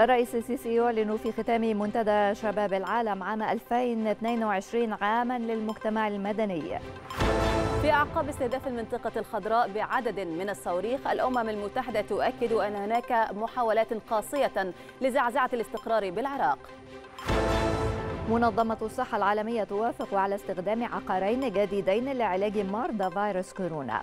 الرئيس السيسي يعلن في ختام منتدى شباب العالم عام 2022 عاما للمجتمع المدني في أعقاب استهداف المنطقة الخضراء بعدد من الصواريخ الأمم المتحدة تؤكد أن هناك محاولات قاسية لزعزعة الاستقرار بالعراق منظمة الصحة العالمية توافق على استخدام عقارين جديدين لعلاج مرضى فيروس كورونا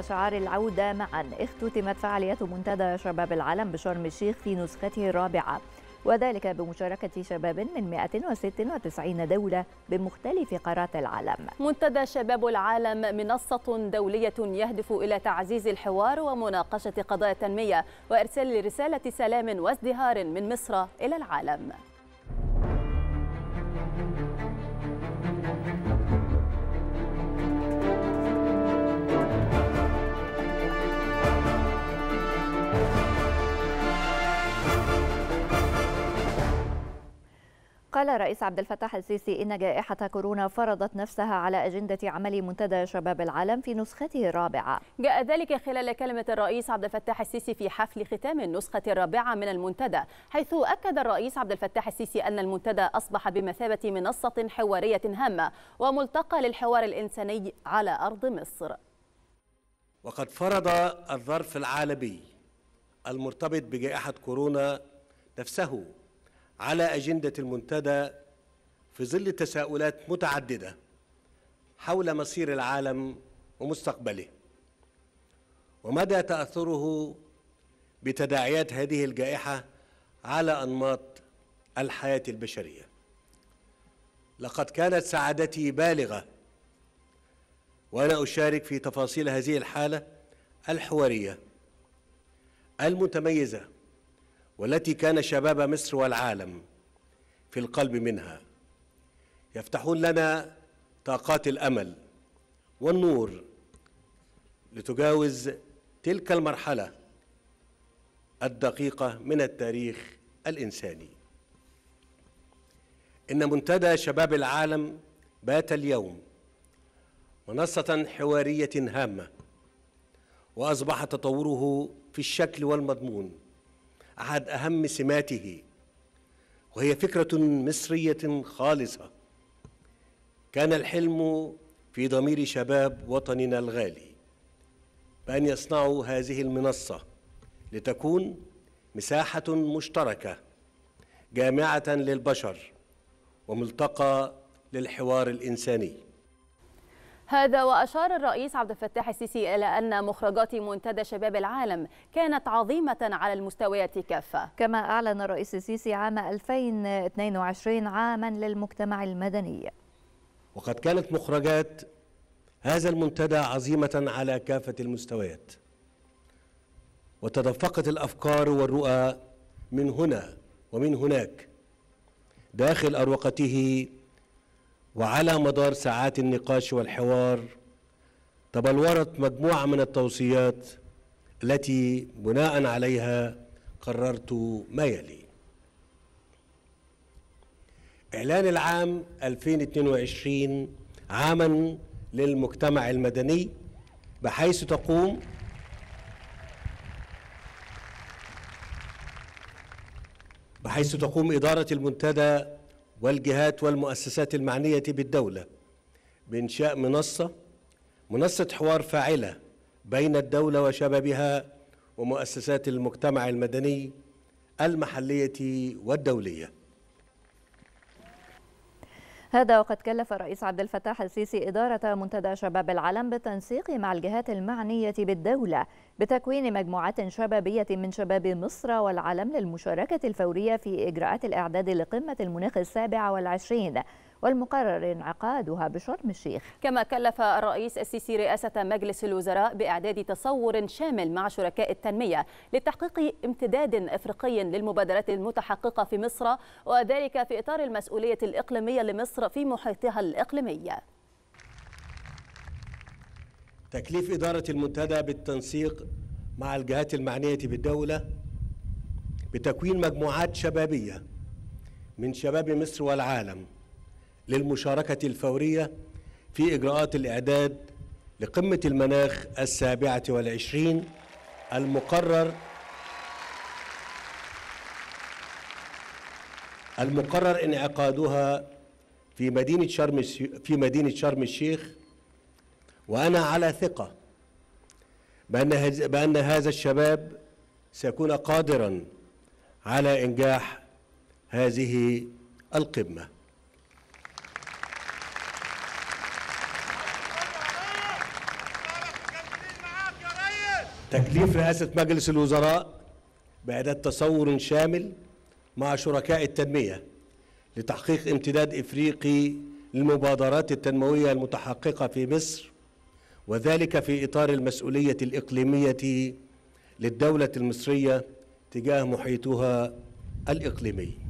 شعار العودة معا اختتمت فعاليات منتدى شباب العالم بشرم الشيخ في نسخته الرابعة وذلك بمشاركة شباب من 196 دولة بمختلف قارات العالم منتدى شباب العالم منصة دولية يهدف إلى تعزيز الحوار ومناقشة قضايا التنمية وإرسال رسالة سلام وازدهار من مصر إلى العالم قال رئيس عبد الفتاح السيسي إن جائحة كورونا فرضت نفسها على أجندة عمل منتدى شباب العالم في نسخته الرابعة جاء ذلك خلال كلمة الرئيس عبد الفتاح السيسي في حفل ختام النسخة الرابعة من المنتدى حيث أكد الرئيس عبد الفتاح السيسي أن المنتدى أصبح بمثابة منصة حوارية هامة وملتقى للحوار الإنساني على أرض مصر وقد فرض الظرف العالمي المرتبط بجائحة كورونا نفسه على أجندة المنتدى في ظل تساؤلات متعددة حول مصير العالم ومستقبله ومدى تأثره بتداعيات هذه الجائحة على أنماط الحياة البشرية لقد كانت سعادتي بالغة وأنا أشارك في تفاصيل هذه الحالة الحوارية المتميزة والتي كان شباب مصر والعالم في القلب منها يفتحون لنا طاقات الامل والنور لتجاوز تلك المرحله الدقيقه من التاريخ الانساني ان منتدى شباب العالم بات اليوم منصه حواريه هامه واصبح تطوره في الشكل والمضمون أحد أهم سماته وهي فكرة مصرية خالصة كان الحلم في ضمير شباب وطننا الغالي بأن يصنعوا هذه المنصة لتكون مساحة مشتركة جامعة للبشر وملتقى للحوار الإنساني هذا وأشار الرئيس عبد الفتاح السيسي إلى أن مخرجات منتدى شباب العالم كانت عظيمة على المستويات كافة كما أعلن الرئيس السيسي عام 2022 عاما للمجتمع المدني وقد كانت مخرجات هذا المنتدى عظيمة على كافة المستويات وتدفقت الأفكار والرؤى من هنا ومن هناك داخل أروقته وعلى مدار ساعات النقاش والحوار تبلورت مجموعة من التوصيات التي بناء عليها قررت ما يلي إعلان العام 2022 عاما للمجتمع المدني بحيث تقوم بحيث تقوم إدارة المنتدى والجهات والمؤسسات المعنية بالدولة بإنشاء منصة منصة حوار فاعلة بين الدولة وشبابها ومؤسسات المجتمع المدني المحلية والدولية هذا وقد كلف الرئيس عبد الفتاح السيسي إدارة منتدى شباب العالم بالتنسيق مع الجهات المعنية بالدولة بتكوين مجموعات شبابية من شباب مصر والعالم للمشاركة الفورية في إجراءات الإعداد لقمة المناخ السابع والعشرين والمقرر انعقادها بشرم الشيخ كما كلف الرئيس السيسي رئاسة مجلس الوزراء بإعداد تصور شامل مع شركاء التنمية لتحقيق امتداد إفريقي للمبادرات المتحققة في مصر وذلك في إطار المسؤولية الإقليمية لمصر في محيطها الإقليمي تكليف إدارة المنتدى بالتنسيق مع الجهات المعنية بالدولة بتكوين مجموعات شبابية من شباب مصر والعالم للمشاركة الفورية في إجراءات الإعداد لقمة المناخ السابعة والعشرين المقرر المقرر انعقادها في مدينة شرم في مدينة شرم الشيخ وأنا على ثقة بأن بأن هذا الشباب سيكون قادرا على إنجاح هذه القمة تكليف رئاسة مجلس الوزراء بإعداد تصور شامل مع شركاء التنمية لتحقيق امتداد إفريقي للمبادرات التنموية المتحققة في مصر وذلك في إطار المسؤولية الإقليمية للدولة المصرية تجاه محيطها الإقليمي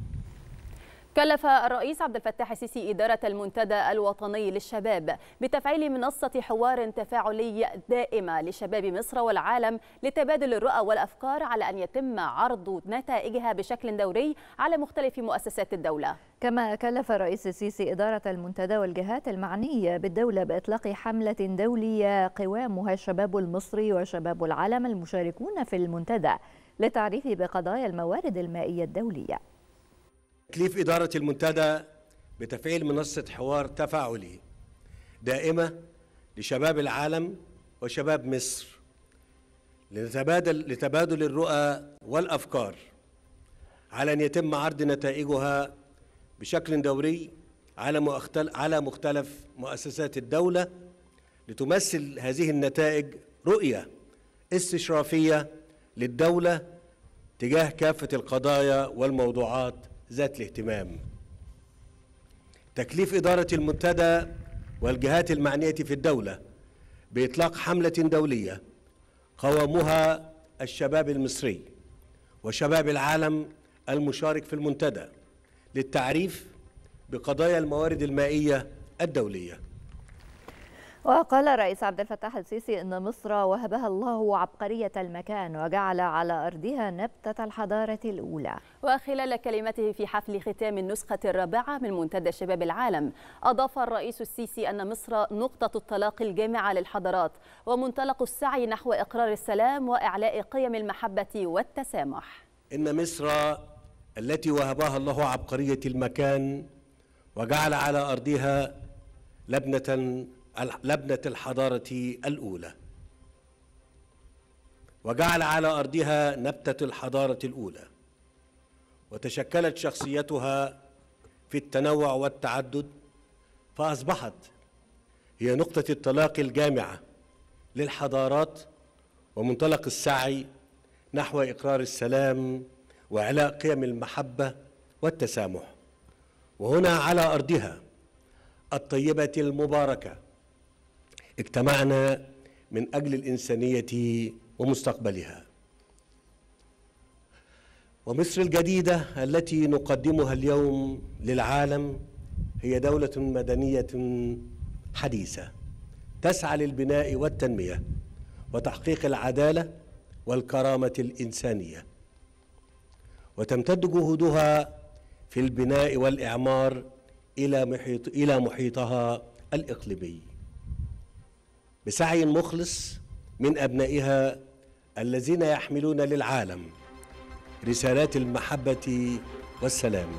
كلف الرئيس عبد الفتاح السيسي إدارة المنتدى الوطني للشباب بتفعيل منصة حوار تفاعلي دائمة لشباب مصر والعالم لتبادل الرؤى والأفكار على أن يتم عرض نتائجها بشكل دوري على مختلف مؤسسات الدولة كما كلف الرئيس السيسي إدارة المنتدى والجهات المعنية بالدولة بإطلاق حملة دولية قوامها الشباب المصري وشباب العالم المشاركون في المنتدى للتعريف بقضايا الموارد المائية الدولية تكليف إدارة المنتدى بتفعيل منصة حوار تفاعلي دائمة لشباب العالم وشباب مصر لنتبادل لتبادل الرؤى والأفكار على أن يتم عرض نتائجها بشكل دوري على على مختلف مؤسسات الدولة لتمثل هذه النتائج رؤية استشرافية للدولة تجاه كافة القضايا والموضوعات ذات الاهتمام تكليف إدارة المنتدى والجهات المعنية في الدولة بإطلاق حملة دولية قوامها الشباب المصري وشباب العالم المشارك في المنتدى للتعريف بقضايا الموارد المائية الدولية وقال الرئيس عبد الفتاح السيسي ان مصر وهبها الله عبقريه المكان وجعل على ارضها نبته الحضاره الاولى. وخلال كلمته في حفل ختام النسخه الرابعه من منتدى شباب العالم، اضاف الرئيس السيسي ان مصر نقطه الطلاق الجامعه للحضارات ومنطلق السعي نحو اقرار السلام واعلاء قيم المحبه والتسامح. ان مصر التي وهبها الله عبقريه المكان وجعل على ارضها لبنه لبنة الحضارة الأولى وجعل على أرضها نبتة الحضارة الأولى وتشكلت شخصيتها في التنوع والتعدد فأصبحت هي نقطة التلاقي الجامعة للحضارات ومنطلق السعي نحو إقرار السلام وإعلاء قيم المحبة والتسامح وهنا على أرضها الطيبة المباركة اجتمعنا من أجل الإنسانية ومستقبلها ومصر الجديدة التي نقدمها اليوم للعالم هي دولة مدنية حديثة تسعى للبناء والتنمية وتحقيق العدالة والكرامة الإنسانية وتمتد جهودها في البناء والإعمار إلى محيط إلى محيطها الإقليمي بسعي مخلص من أبنائها الذين يحملون للعالم رسالات المحبة والسلام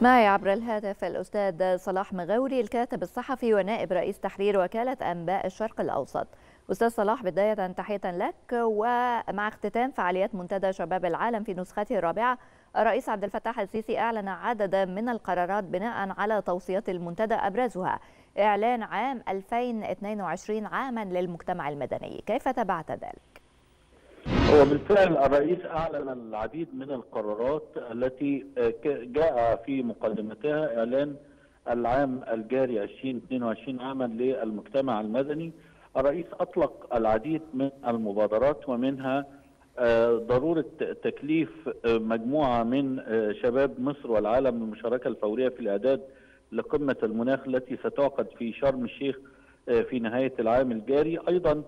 معي عبر الهاتف الأستاذ صلاح مغاوري الكاتب الصحفي ونائب رئيس تحرير وكالة أنباء الشرق الأوسط أستاذ صلاح بداية تحية لك ومع اختتام فعاليات منتدى شباب العالم في نسخته الرابعة الرئيس عبد الفتاح السيسي أعلن عددا من القرارات بناء على توصيات المنتدى أبرزها إعلان عام 2022 عاما للمجتمع المدني كيف تبعت ذلك؟ هو بالفعل الرئيس اعلن العديد من القرارات التي آه، جاء في مقدمتها اعلان العام الجاري 2022 عاما للمجتمع المدني الرئيس اطلق العديد من المبادرات ومنها آه، ضروره تكليف آه، مجموعه من شباب مصر والعالم بالمشاركه الفوريه في الاعداد لقمه المناخ التي ستعقد في شرم الشيخ في نهايه العام الجاري ايضا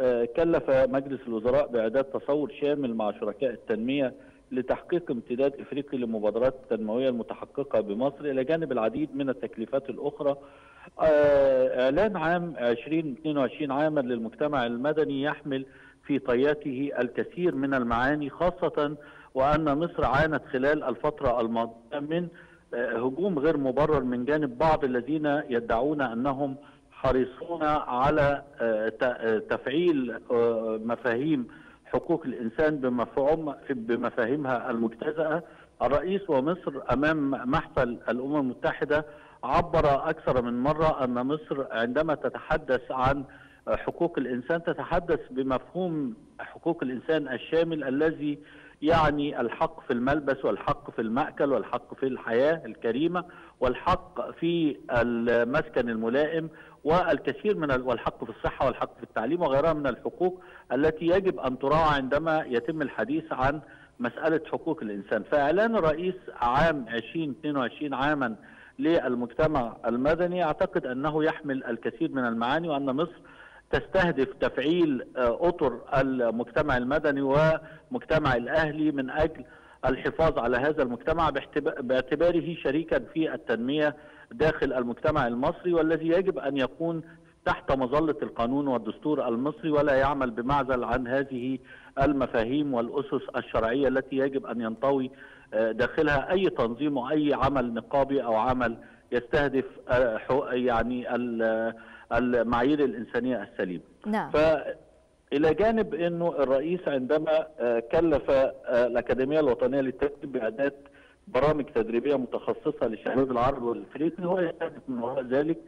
آه، كلف مجلس الوزراء بإعداد تصور شامل مع شركاء التنمية لتحقيق امتداد افريقي للمبادرات التنمويه المتحققه بمصر الى جانب العديد من التكليفات الاخرى. آه، اعلان عام 2022 عاما للمجتمع المدني يحمل في طياته الكثير من المعاني خاصه وان مصر عانت خلال الفتره الماضيه من آه، هجوم غير مبرر من جانب بعض الذين يدعون انهم حريصون على آه، آه، تفعيل آه، مفاهيم حقوق الانسان بمفهوم بمفاهيمها المجتزاه الرئيس ومصر امام محفل الامم المتحده عبر اكثر من مره ان مصر عندما تتحدث عن حقوق الانسان تتحدث بمفهوم حقوق الانسان الشامل الذي يعني الحق في الملبس والحق في المأكل والحق في الحياة الكريمة والحق في المسكن الملائم والكثير من والحق في الصحة والحق في التعليم وغيرها من الحقوق التي يجب أن تراعى عندما يتم الحديث عن مسألة حقوق الإنسان فإعلان الرئيس عام 2022 عاما للمجتمع المدني أعتقد أنه يحمل الكثير من المعاني وأن مصر تستهدف تفعيل آه، أطر المجتمع المدني ومجتمع الأهلي من أجل الحفاظ على هذا المجتمع باعتباره شريكا في التنمية داخل المجتمع المصري والذي يجب ان يكون تحت مظله القانون والدستور المصري ولا يعمل بمعزل عن هذه المفاهيم والاسس الشرعيه التي يجب ان ينطوي آه، داخلها اي تنظيم واي عمل نقابي او عمل يستهدف آه، يعني آه، المعايير الانسانيه السليمه. نعم. ف الى جانب انه الرئيس عندما كلف الاكاديميه الوطنيه للتدريب باعداد برامج تدريبيه متخصصه لشباب العرض والافريقي يستهدف من وراء ذلك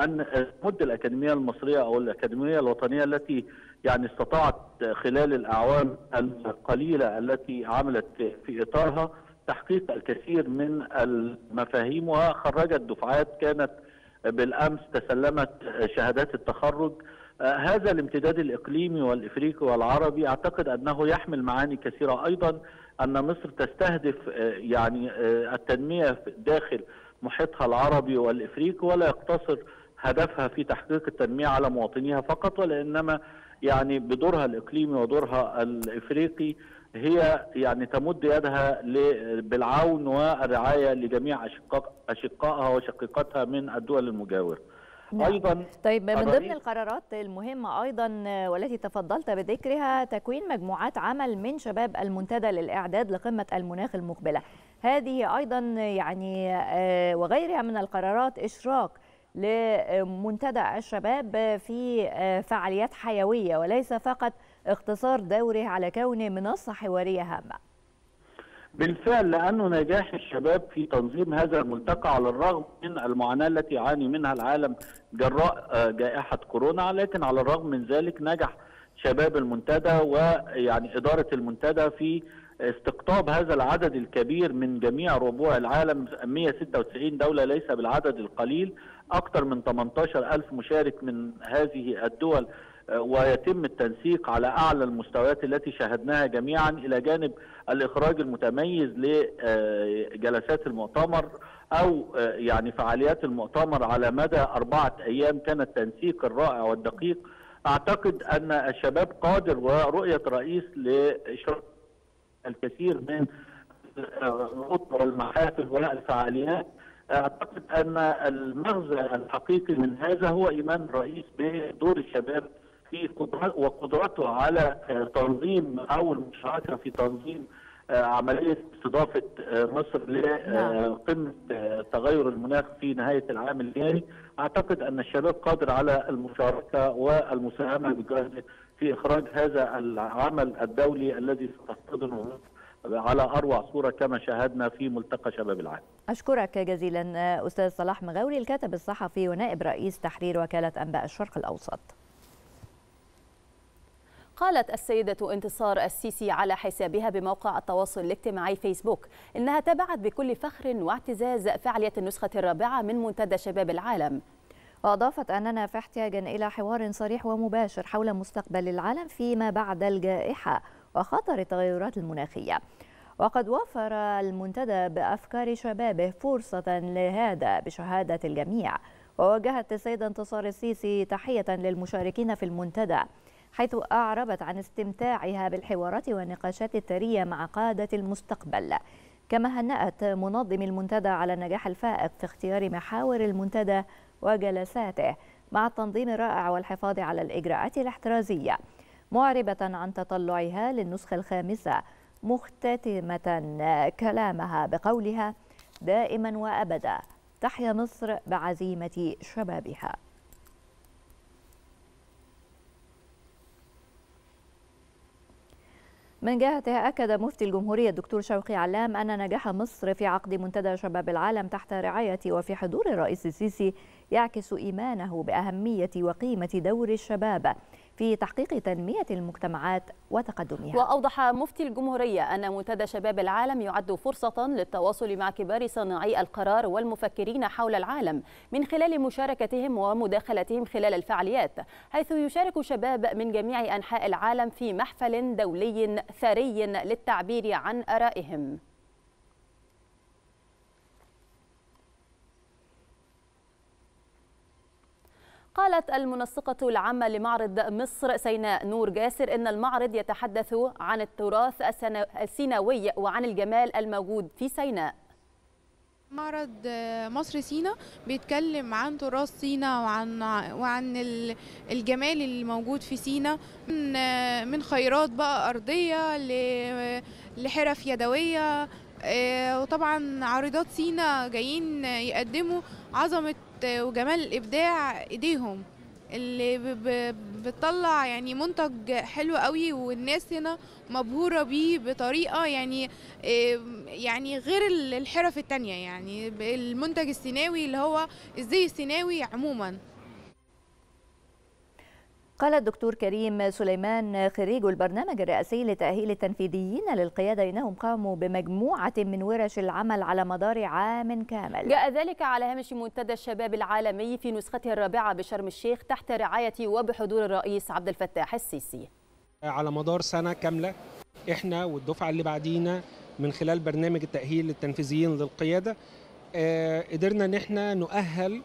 ان مد الاكاديميه المصريه او الاكاديميه الوطنيه التي يعني استطاعت خلال الاعوام القليله التي عملت في اطارها تحقيق الكثير من المفاهيم وخرجت دفعات كانت بالامس تسلمت شهادات التخرج هذا الامتداد الاقليمي والافريقي والعربي اعتقد انه يحمل معاني كثيره ايضا ان مصر تستهدف آه، يعني آه، التنميه داخل محيطها العربي والافريقي ولا يقتصر هدفها في تحقيق التنميه على مواطنيها فقط ولانما يعني بدورها الاقليمي ودورها الافريقي هي يعني تمد يدها بالعون والرعايه لجميع اشقائها وشقيقتها من الدول المجاوره. نعم. ايضا طيب من ضمن القرارات المهمه ايضا والتي تفضلت بذكرها تكوين مجموعات عمل من شباب المنتدى للاعداد لقمه المناخ المقبله هذه ايضا يعني آه، وغيرها من القرارات اشراك لمنتدى الشباب في آه، فعاليات حيويه وليس فقط اختصار دوره على كونه منصه حواريه هامه بالفعل لأنه نجاح الشباب في تنظيم هذا الملتقى على الرغم من المعاناة التي يعاني منها العالم جراء آه، جائحة كورونا لكن على الرغم من ذلك نجح شباب المنتدى ويعني إدارة المنتدى في استقطاب هذا العدد الكبير من جميع ربوع العالم 196 دولة ليس بالعدد القليل أكثر من 18 ألف مشارك من هذه الدول ويتم التنسيق على اعلى المستويات التي شاهدناها جميعا الى جانب الاخراج المتميز لجلسات المؤتمر او آه، يعني فعاليات المؤتمر على مدى اربعه ايام كان التنسيق الرائع والدقيق اعتقد ان الشباب قادر ورؤيه رئيس لاشراف الكثير من الخطوه والمحافل والفعاليات اعتقد ان المغزى الحقيقي من هذا هو ايمان الرئيس بدور الشباب في قدرات وقدرته على آه، تنظيم او المشاركه في تنظيم آه، عمليه استضافه آه، مصر لقمه نعم. تغير المناخ في نهايه العام الجاري اعتقد ان الشباب قادر على المشاركه والمساهمه بجهده في اخراج هذا العمل الدولي الذي ستفتضنه على اروع صوره كما شاهدنا في ملتقى شباب العالم. اشكرك جزيلا استاذ صلاح مغاوري الكاتب الصحفي ونائب رئيس تحرير وكاله انباء الشرق الاوسط. قالت السيدة انتصار السيسي على حسابها بموقع التواصل الاجتماعي فيسبوك إنها تبعت بكل فخر واعتزاز فعالية النسخة الرابعة من منتدى شباب العالم وأضافت أننا في احتياج إلى حوار صريح ومباشر حول مستقبل العالم فيما بعد الجائحة وخطر التغيرات المناخية وقد وفر المنتدى بأفكار شبابه فرصة لهذا بشهادة الجميع ووجهت السيدة انتصار السيسي تحية للمشاركين في المنتدى حيث أعربت عن استمتاعها بالحوارات والنقاشات الثرية مع قادة المستقبل كما هنأت منظم المنتدى على النجاح الفائق في اختيار محاور المنتدى وجلساته مع التنظيم الرائع والحفاظ على الإجراءات الاحترازية معربة عن تطلعها للنسخة الخامسة مختتمة كلامها بقولها دائما وأبدا تحيا مصر بعزيمة شبابها من جهته أكد مفتي الجمهورية الدكتور شوقي علام أن نجاح مصر في عقد منتدى شباب العالم تحت رعاية وفي حضور الرئيس السيسي يعكس إيمانه بأهمية وقيمة دور الشباب في تحقيق تنمية المجتمعات وتقدمها وأوضح مفتي الجمهورية أن منتدى شباب العالم يعد فرصة للتواصل مع كبار صانعي القرار والمفكرين حول العالم من خلال مشاركتهم ومداخلتهم خلال الفعاليات حيث يشارك شباب من جميع أنحاء العالم في محفل دولي ثري للتعبير عن آرائهم قالت المنسقة العامة لمعرض مصر سيناء نور جاسر إن المعرض يتحدث عن التراث السيناوي وعن الجمال الموجود في سيناء معرض مصر سينا بيتكلم عن تراث سينا وعن وعن الجمال الموجود في سينا من خيرات بقى ارضيه لحرف يدويه آه، وطبعا عارضات سينا جايين يقدموا عظمة آه، وجمال الإبداع إيديهم اللي بتطلع يعني منتج حلو قوي والناس هنا مبهورة بيه بطريقة يعني آه، يعني غير الحرف التانية يعني المنتج السيناوي اللي هو الزي السيناوي عموماً قال الدكتور كريم سليمان خريج البرنامج الرئاسي لتأهيل التنفيذيين للقيادة إنهم قاموا بمجموعة من ورش العمل على مدار عام كامل جاء ذلك على هامش منتدى الشباب العالمي في نسخته الرابعة بشرم الشيخ تحت رعاية وبحضور الرئيس عبد الفتاح السيسي على مدار سنة كاملة إحنا والدفعة اللي بعدينا من خلال برنامج التأهيل للتنفيذيين للقيادة آه، قدرنا إن إحنا نؤهل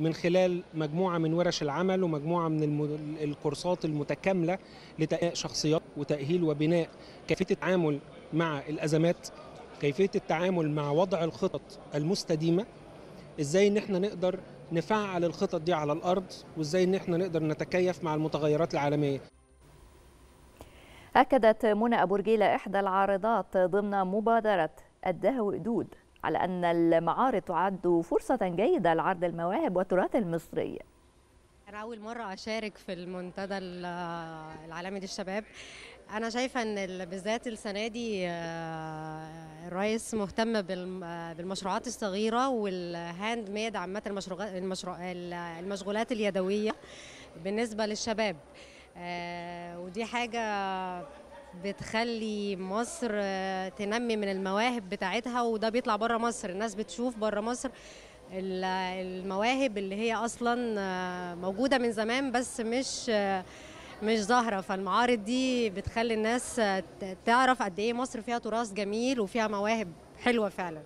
من خلال مجموعه من ورش العمل ومجموعه من الكورسات المتكامله لتأهيل شخصيات وتاهيل وبناء كيفيه التعامل مع الازمات كيفيه التعامل مع وضع الخطط المستديمه ازاي ان احنا نقدر نفعل الخطط دي على الارض وازاي ان احنا نقدر نتكيف مع المتغيرات العالميه أكدت منى أبو رجيلة إحدى العارضات ضمن مبادرة الدهو دود على أن المعارض تعد فرصة جيدة لعرض المواهب والتراث المصري أنا أول مرة أشارك في المنتدى العالمي للشباب أنا شايفة أن بالذات السنة دي آه، الرئيس مهتم بالمشروعات الصغيرة والهاند ميد عامة المشغولات اليدوية بالنسبة للشباب آه، ودي حاجة بتخلي مصر آه، تنمي من المواهب بتاعتها وده بيطلع بره مصر الناس بتشوف بره مصر المواهب اللي هي اصلا آه، موجوده من زمان بس مش آه، مش ظاهره فالمعارض دي بتخلي الناس تعرف قد ايه مصر فيها تراث جميل وفيها مواهب حلوه فعلا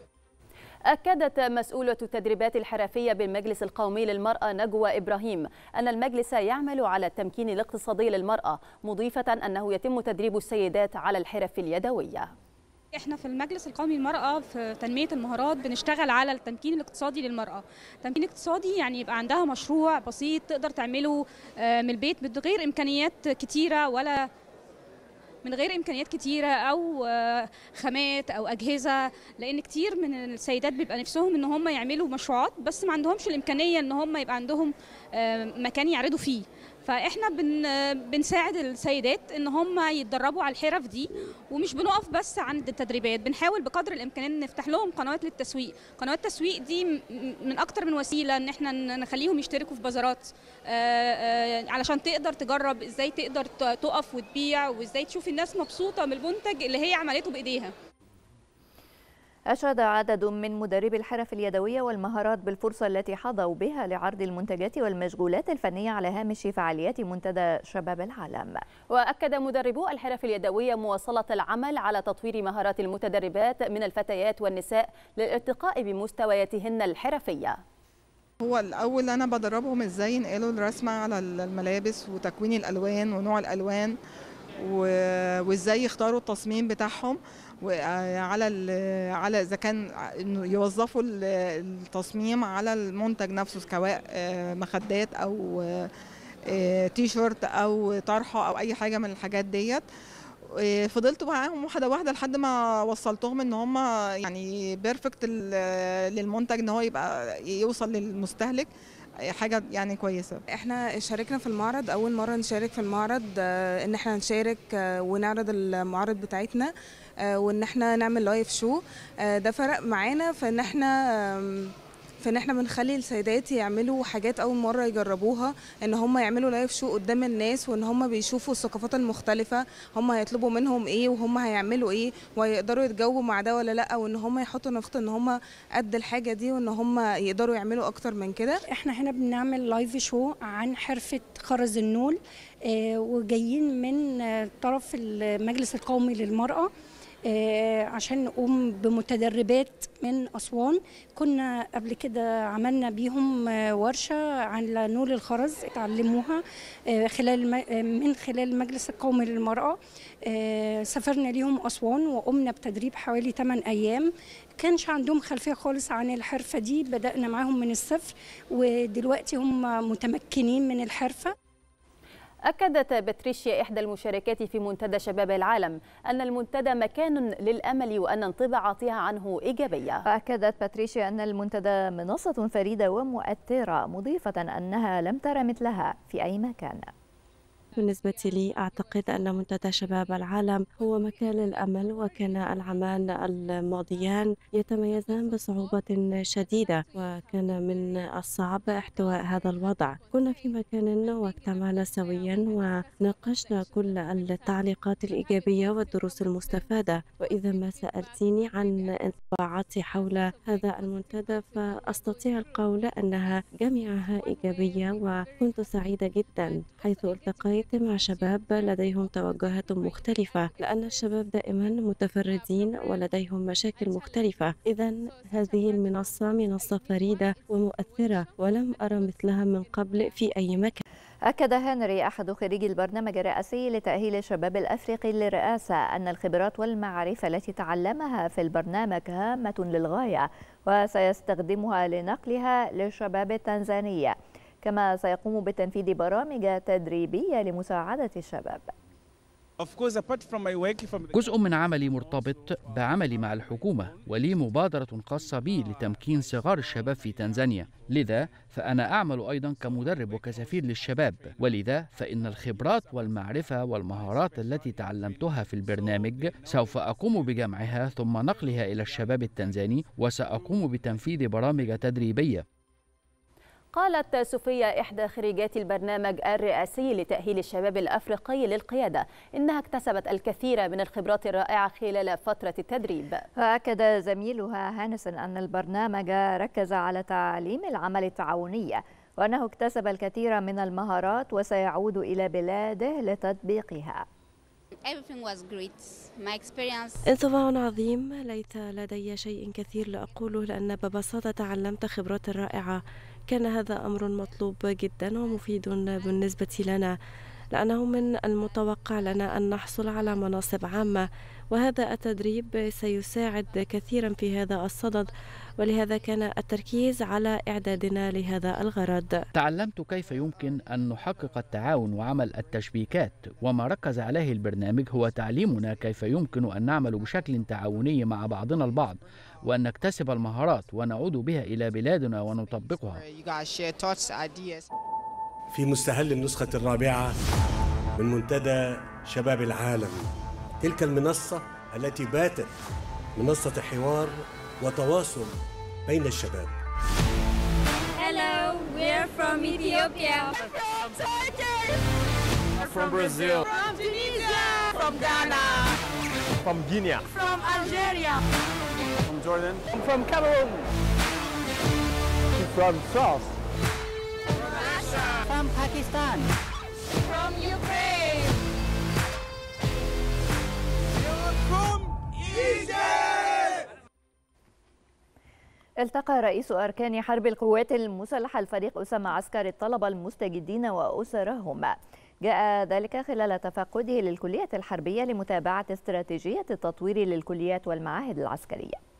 أكدت مسؤولة التدريبات الحرفية بالمجلس القومي للمرأة نجوى إبراهيم أن المجلس يعمل على التمكين الاقتصادي للمرأة مضيفة أنه يتم تدريب السيدات على الحرف اليدوية احنا في المجلس القومي للمرأة في تنمية المهارات بنشتغل على التمكين الاقتصادي للمرأة، تمكين اقتصادي يعني يبقى عندها مشروع بسيط تقدر تعمله آه، من البيت من غير إمكانيات كتيرة ولا من غير امكانيات كتيره او آه، خامات او اجهزه لان كتير من السيدات بيبقى نفسهم ان هم يعملوا مشروعات بس ما عندهمش الامكانيه ان هم يبقى عندهم آه، مكان يعرضوا فيه فاحنا بن بنساعد السيدات ان هم يتدربوا على الحرف دي ومش بنقف بس عند التدريبات بنحاول بقدر الامكان ان نفتح لهم قنوات للتسويق قنوات التسويق دي من اكتر من وسيله ان احنا نخليهم يشتركوا في بازارات آه، آه، علشان تقدر تجرب ازاي تقدر تقف وتبيع وازاي تشوف الناس مبسوطه من المنتج اللي هي عملته بايديها أشاد عدد من مدربي الحرف اليدوية والمهارات بالفرصة التي حظوا بها لعرض المنتجات والمشغولات الفنية على هامش فعاليات منتدى شباب العالم وأكد مدربو الحرف اليدوية مواصلة العمل على تطوير مهارات المتدربات من الفتيات والنساء للارتقاء بمستوياتهن الحرفية هو الأول أنا بدربهم إزاي ينقلوا الرسمة على الملابس وتكوين الألوان ونوع الألوان وإزاي يختاروا التصميم بتاعهم على على اذا كان انه يوظفوا التصميم على المنتج نفسه سواء آه، مخدات او آه، تي شيرت او طرحه او اي حاجه من الحاجات ديت آه، فضلت معاهم واحده واحده لحد ما وصلتهم ان هم يعني بيرفكت للمنتج ان هو يبقى يوصل للمستهلك حاجه يعني كويسه احنا شاركنا في المعرض اول مره نشارك في المعرض ان احنا نشارك ونعرض المعارض بتاعتنا آه، وان احنا نعمل لايف آه، شو ده فرق معانا في ان احنا فان احنا بنخلي السيدات يعملوا حاجات اول مره يجربوها ان هم يعملوا لايف شو قدام الناس وان هم بيشوفوا الثقافات المختلفه هم هيطلبوا منهم ايه وهم هيعملوا ايه وهيقدروا يتجاوبوا مع ده ولا لا وان هم يحطوا نقطه ان هم قد الحاجه دي وان هم يقدروا يعملوا اكتر من كده احنا هنا بنعمل لايف شو عن حرفه خرز النول آه، وجايين من طرف المجلس القومي للمراه آه، عشان نقوم بمتدربات من أسوان كنا قبل كده عملنا بيهم آه، ورشة على نول الخرز اتعلموها آه، خلال من خلال المجلس القومي للمرأة سافرنا ليهم أسوان وقمنا بتدريب حوالي 8 أيام كانش عندهم خلفية خالص عن الحرفة دي بدأنا معاهم من الصفر ودلوقتي هم متمكنين من الحرفة أكدت باتريشيا إحدى المشاركات في منتدى شباب العالم أن المنتدى مكان للأمل وأن انطباعاتها عنه إيجابية أكدت باتريشيا أن المنتدى منصة فريدة ومؤثرة مضيفة أنها لم ترى مثلها في أي مكان بالنسبة لي أعتقد أن منتدى شباب العالم هو مكان الأمل وكان العامان الماضيان يتميزان بصعوبة شديدة وكان من الصعب احتواء هذا الوضع كنا في مكان واجتمعنا سويا وناقشنا كل التعليقات الإيجابية والدروس المستفادة وإذا ما سألتيني عن انطباعاتي حول هذا المنتدى فأستطيع القول أنها جميعها إيجابية وكنت سعيدة جدا حيث التقيت التعاملات مع شباب لديهم توجهات مختلفة لأن الشباب دائما متفردين ولديهم مشاكل مختلفة إذا هذه المنصة منصة فريدة ومؤثرة ولم أرى مثلها من قبل في أي مكان أكد هنري أحد خريجي البرنامج الرئاسي لتأهيل الشباب الأفريقي للرئاسة أن الخبرات والمعارف التي تعلمها في البرنامج هامة للغاية وسيستخدمها لنقلها للشباب التنزاني كما سيقوم بتنفيذ برامج تدريبية لمساعدة الشباب جزء من عملي مرتبط بعملي مع الحكومة ولي مبادرة خاصة بي لتمكين صغار الشباب في تنزانيا لذا فأنا أعمل أيضا كمدرب وكسفير للشباب ولذا فإن الخبرات والمعرفة والمهارات التي تعلمتها في البرنامج سوف أقوم بجمعها ثم نقلها إلى الشباب التنزاني وسأقوم بتنفيذ برامج تدريبية قالت سوفيا إحدى خريجات البرنامج الرئاسي لتأهيل الشباب الأفريقي للقيادة إنها اكتسبت الكثير من الخبرات الرائعة خلال فترة التدريب وأكد زميلها هانس أن البرنامج ركز على تعليم العمل التعاونية وأنه اكتسب الكثير من المهارات وسيعود إلى بلاده لتطبيقها انطباع عظيم ليس لدي شيء كثير لأقوله لأن ببساطة تعلمت خبرات رائعة كان هذا أمر مطلوب جدا ومفيد بالنسبة لنا لأنه من المتوقع لنا أن نحصل على مناصب عامة وهذا التدريب سيساعد كثيرا في هذا الصدد ولهذا كان التركيز على إعدادنا لهذا الغرض تعلمت كيف يمكن أن نحقق التعاون وعمل التشبيكات وما ركز عليه البرنامج هو تعليمنا كيف يمكن أن نعمل بشكل تعاوني مع بعضنا البعض وأن نكتسب المهارات ونعود بها إلى بلادنا ونطبقها في مستهل النسخة الرابعة من منتدى شباب العالم تلك المنصة التي باتت منصة حوار وتواصل بين الشباب Hello, we're from Ethiopia. From Turkey. From Brazil. From Tunisia. From Ghana. From Guinea. From Algeria. Jordan? I'm from Cameroon. From France. From Russia. From Pakistan. From Ukraine. from التقى رئيس أركان حرب القوات المسلحة الفريق أسامة عسكر الطلبة المستجدين وأسرهم جاء ذلك خلال تفقده للكلية الحربية لمتابعة استراتيجية التطوير للكليات والمعاهد العسكرية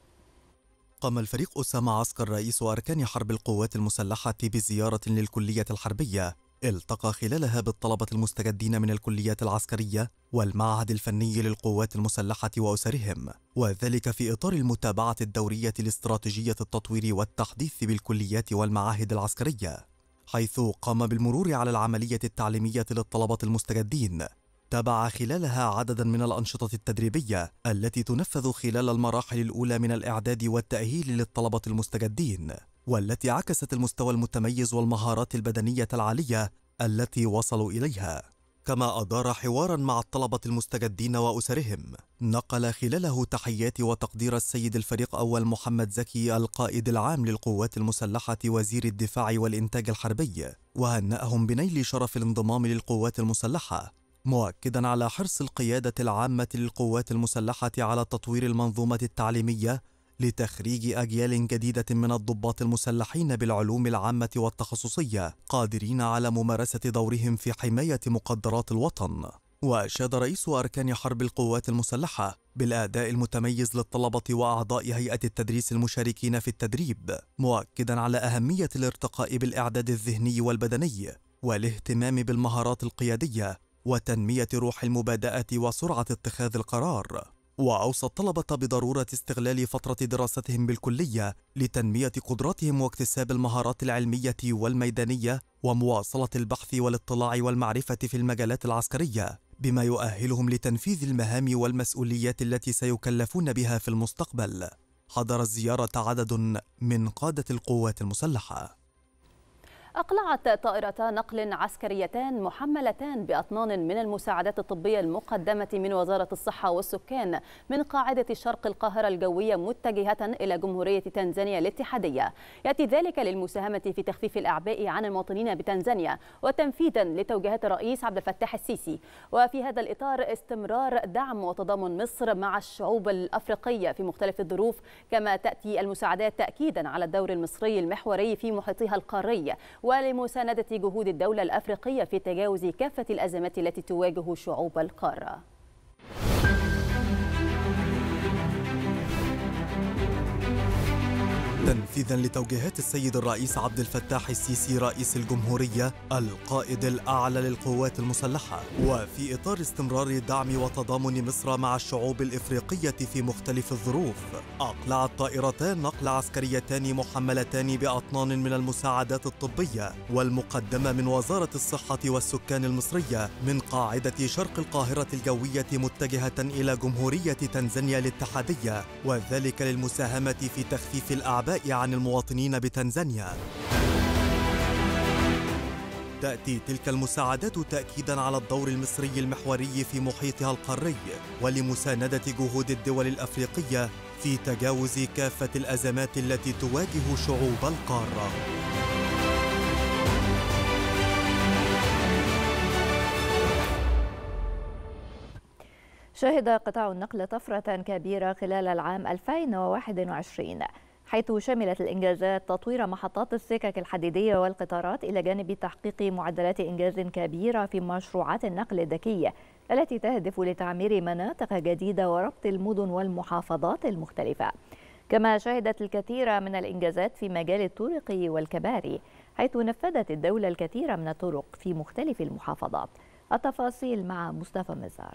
قام الفريق أسامة عسكر رئيس أركان حرب القوات المسلحة بزيارة للكلية الحربية التقى خلالها بالطلبة المستجدين من الكليات العسكرية والمعهد الفني للقوات المسلحة وأسرهم وذلك في إطار المتابعة الدورية لاستراتيجية التطوير والتحديث بالكليات والمعاهد العسكرية حيث قام بالمرور على العملية التعليمية للطلبة المستجدين تابع خلالها عددا من الأنشطة التدريبية التي تنفذ خلال المراحل الأولى من الإعداد والتأهيل للطلبة المستجدين والتي عكست المستوى المتميز والمهارات البدنية العالية التي وصلوا إليها كما أدار حوارا مع الطلبة المستجدين وأسرهم نقل خلاله تحيات وتقدير السيد الفريق أول محمد زكي القائد العام للقوات المسلحة وزير الدفاع والإنتاج الحربي وهنأهم بنيل شرف الانضمام للقوات المسلحة مؤكدا على حرص القيادة العامة للقوات المسلحة على تطوير المنظومة التعليمية لتخريج أجيال جديدة من الضباط المسلحين بالعلوم العامة والتخصصية قادرين على ممارسة دورهم في حماية مقدرات الوطن وأشاد رئيس أركان حرب القوات المسلحة بالأداء المتميز للطلبة وأعضاء هيئة التدريس المشاركين في التدريب مؤكدا على أهمية الارتقاء بالإعداد الذهني والبدني والاهتمام بالمهارات القيادية وتنمية روح المبادأة وسرعة اتخاذ القرار وأوصى الطلبة بضرورة استغلال فترة دراستهم بالكلية لتنمية قدراتهم واكتساب المهارات العلمية والميدانية ومواصلة البحث والاطلاع والمعرفة في المجالات العسكرية بما يؤهلهم لتنفيذ المهام والمسؤوليات التي سيكلفون بها في المستقبل حضر الزيارة عدد من قادة القوات المسلحة أقلعت طائرتا نقل عسكريتان محملتان بأطنان من المساعدات الطبية المقدمة من وزارة الصحة والسكان من قاعدة شرق القاهرة الجوية متجهة إلى جمهورية تنزانيا الاتحادية يأتي ذلك للمساهمة في تخفيف الأعباء عن المواطنين بتنزانيا وتنفيذا لتوجيهات الرئيس عبد الفتاح السيسي وفي هذا الإطار استمرار دعم وتضامن مصر مع الشعوب الأفريقية في مختلف الظروف كما تأتي المساعدات تأكيدا على الدور المصري المحوري في محيطها القاري ولمساندة جهود الدولة الأفريقية في تجاوز كافة الأزمات التي تواجه شعوب القارة تنفيذا لتوجيهات السيد الرئيس عبد الفتاح السيسي رئيس الجمهورية القائد الأعلى للقوات المسلحة وفي إطار استمرار دعم وتضامن مصر مع الشعوب الإفريقية في مختلف الظروف أقلعت طائرتان نقل عسكريتان محملتان بأطنان من المساعدات الطبية والمقدمة من وزارة الصحة والسكان المصرية من قاعدة شرق القاهرة الجوية متجهة إلى جمهورية تنزانيا الاتحادية وذلك للمساهمة في تخفيف الأعباء الإعفاء عن المواطنين بتنزانيا تأتي تلك المساعدات تأكيدا على الدور المصري المحوري في محيطها القاري ولمساندة جهود الدول الأفريقية في تجاوز كافة الأزمات التي تواجه شعوب القارة شهد قطاع النقل طفرة كبيرة خلال العام 2021 حيث شملت الإنجازات تطوير محطات السكك الحديدية والقطارات إلى جانب تحقيق معدلات إنجاز كبيرة في مشروعات النقل الذكية التي تهدف لتعمير مناطق جديدة وربط المدن والمحافظات المختلفة كما شهدت الكثير من الإنجازات في مجال الطرق والكباري حيث نفذت الدولة الكثير من الطرق في مختلف المحافظات التفاصيل مع مصطفى مزار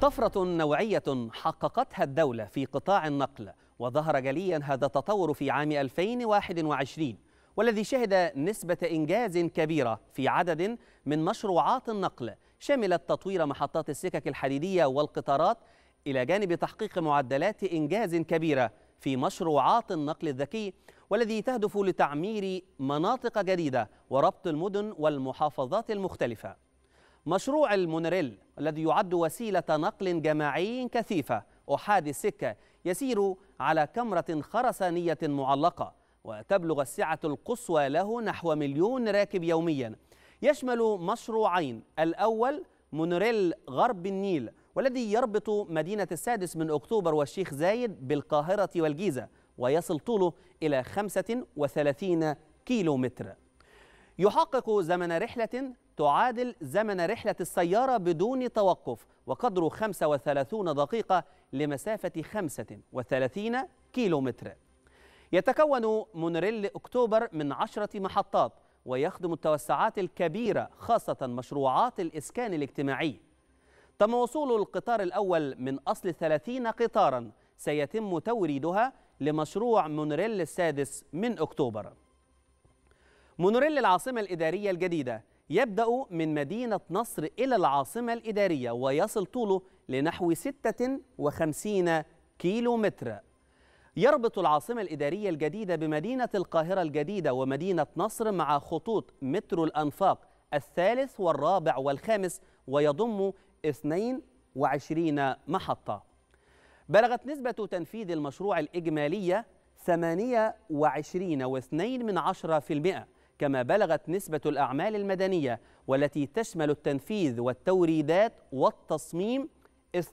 طفرة نوعية حققتها الدولة في قطاع النقل وظهر جليا هذا التطور في عام 2021 والذي شهد نسبة إنجاز كبيرة في عدد من مشروعات النقل شملت تطوير محطات السكك الحديدية والقطارات إلى جانب تحقيق معدلات إنجاز كبيرة في مشروعات النقل الذكي والذي تهدف لتعمير مناطق جديدة وربط المدن والمحافظات المختلفة مشروع المونوريل الذي يعد وسيلة نقل جماعي كثيفة أحادي السكة يسير على كمرة خرسانية معلقة وتبلغ السعة القصوى له نحو مليون راكب يوميا يشمل مشروعين الأول مونوريل غرب النيل والذي يربط مدينة السادس من أكتوبر والشيخ زايد بالقاهرة والجيزة ويصل طوله إلى 35 كيلو متر يحقق زمن رحلة تعادل زمن رحلة السيارة بدون توقف وقدر 35 دقيقة لمسافة 35 كيلومتر يتكون مونريل أكتوبر من عشرة محطات ويخدم التوسعات الكبيرة خاصة مشروعات الإسكان الاجتماعي تم وصول القطار الأول من أصل 30 قطارا سيتم توريدها لمشروع مونريل السادس من أكتوبر مونوريل العاصمة الإدارية الجديدة يبدأ من مدينة نصر إلى العاصمة الإدارية ويصل طوله لنحو 56 كيلو متر يربط العاصمة الإدارية الجديدة بمدينة القاهرة الجديدة ومدينة نصر مع خطوط مترو الأنفاق الثالث والرابع والخامس ويضم 22 محطة بلغت نسبة تنفيذ المشروع الإجمالية 28.2 من عشرة في المئة كما بلغت نسبة الأعمال المدنية والتي تشمل التنفيذ والتوريدات والتصميم 32%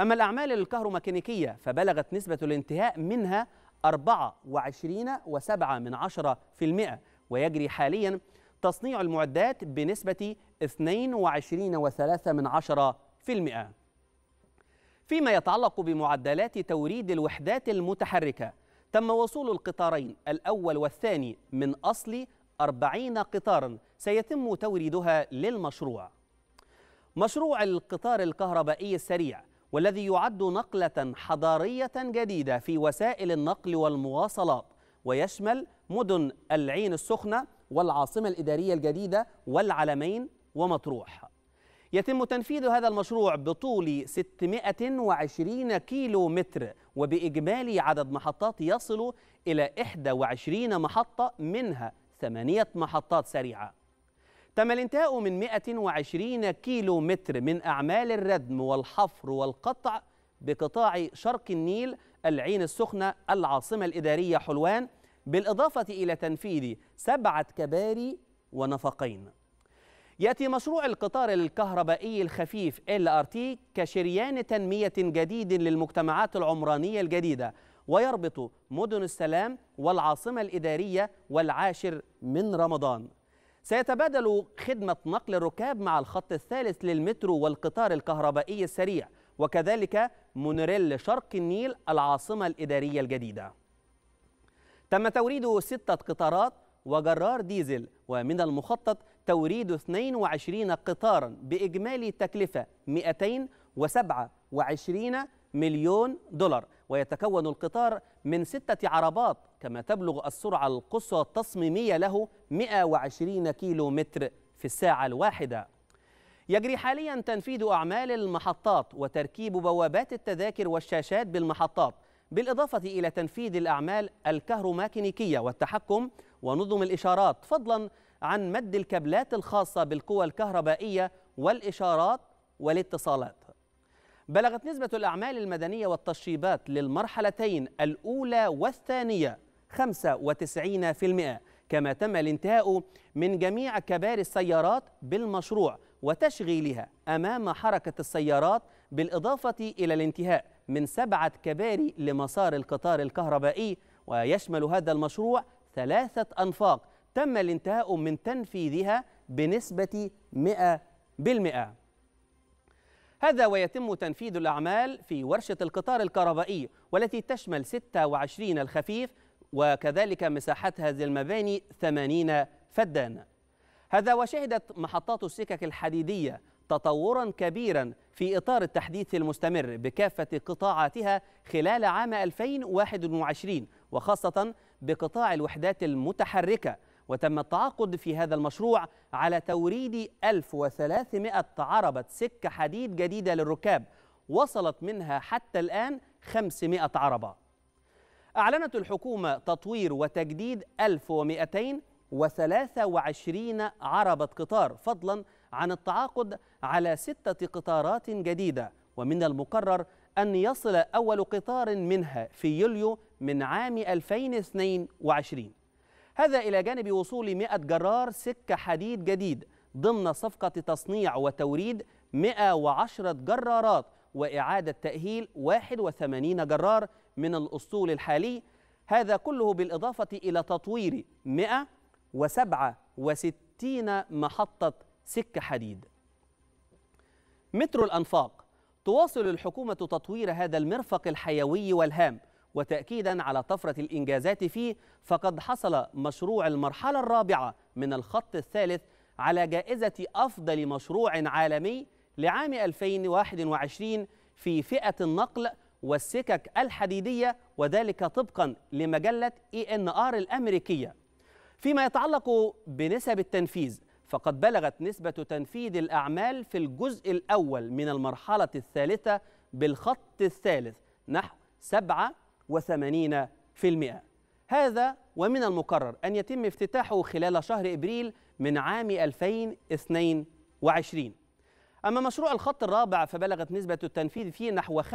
أما الأعمال الكهروميكانيكية فبلغت نسبة الانتهاء منها 24.7% ويجري حاليا تصنيع المعدات بنسبة 22.3% فيما يتعلق بمعدلات توريد الوحدات المتحركة تم وصول القطارين الأول والثاني من أصل 40 قطارا سيتم توريدها للمشروع مشروع القطار الكهربائي السريع والذي يعد نقلة حضارية جديدة في وسائل النقل والمواصلات ويشمل مدن العين السخنة والعاصمة الإدارية الجديدة والعلمين ومطروح يتم تنفيذ هذا المشروع بطول 620 كيلو متر وبإجمالي عدد محطات يصل إلى 21 محطة منها ثمانية محطات سريعة تم الانتهاء من 120 كيلو متر من أعمال الردم والحفر والقطع بقطاع شرق النيل العين السخنة العاصمة الإدارية حلوان بالإضافة إلى تنفيذ سبعة كباري ونفقين يأتي مشروع القطار الكهربائي الخفيف LRT كشريان تنمية جديد للمجتمعات العمرانية الجديدة ويربط مدن السلام والعاصمة الإدارية والعاشر من رمضان سيتبادل خدمة نقل الركاب مع الخط الثالث للمترو والقطار الكهربائي السريع وكذلك مونوريل شرق النيل العاصمة الإدارية الجديدة تم توريد ستة قطارات وجرار ديزل ومن المخطط توريد 22 قطارا بإجمالي تكلفة 227 مليون دولار ويتكون القطار من ستة عربات كما تبلغ السرعة القصوى التصميمية له 120 كيلو متر في الساعة الواحدة يجري حاليا تنفيذ أعمال المحطات وتركيب بوابات التذاكر والشاشات بالمحطات بالإضافة إلى تنفيذ الأعمال الكهروماكينيكيه والتحكم ونظم الإشارات فضلا عن مد الكابلات الخاصة بالقوى الكهربائية والإشارات والاتصالات بلغت نسبة الأعمال المدنية والتشطيبات للمرحلتين الأولى والثانية 95% كما تم الانتهاء من جميع كباري السيارات بالمشروع وتشغيلها أمام حركة السيارات بالإضافة إلى الانتهاء من سبعة كباري لمسار القطار الكهربائي ويشمل هذا المشروع ثلاثة أنفاق تم الانتهاء من تنفيذها بنسبة 100%. هذا ويتم تنفيذ الأعمال في ورشة القطار الكهربائي والتي تشمل 26 الخفيف وكذلك مساحات هذه المباني 80 فدان. هذا وشهدت محطات السكك الحديدية تطورا كبيرا في إطار التحديث المستمر بكافة قطاعاتها خلال عام 2021 وخاصة بقطاع الوحدات المتحركة وتم التعاقد في هذا المشروع على توريد 1300 عربة سكة حديد جديدة للركاب وصلت منها حتى الآن 500 عربة أعلنت الحكومة تطوير وتجديد 1223 عربة قطار فضلا عن التعاقد على ستة قطارات جديدة ومن المقرر أن يصل أول قطار منها في يوليو من عام 2022 هذا إلى جانب وصول 100 جرار سكة حديد جديد ضمن صفقة تصنيع وتوريد 110 جرارات وإعادة تأهيل 81 جرار من الأسطول الحالي هذا كله بالإضافة إلى تطوير 167 محطة سكة حديد مترو الأنفاق تواصل الحكومة تطوير هذا المرفق الحيوي والهام وتأكيدا على طفرة الإنجازات فيه فقد حصل مشروع المرحلة الرابعة من الخط الثالث على جائزة أفضل مشروع عالمي لعام 2021 في فئة النقل والسكك الحديدية وذلك طبقا لمجلة اي ان ار الأمريكية فيما يتعلق بنسب التنفيذ فقد بلغت نسبة تنفيذ الأعمال في الجزء الأول من المرحلة الثالثة بالخط الثالث نحو وثمانين في المئة هذا ومن المقرر أن يتم افتتاحه خلال شهر إبريل من عام 2022 أما مشروع الخط الرابع فبلغت نسبة التنفيذ فيه نحو 15%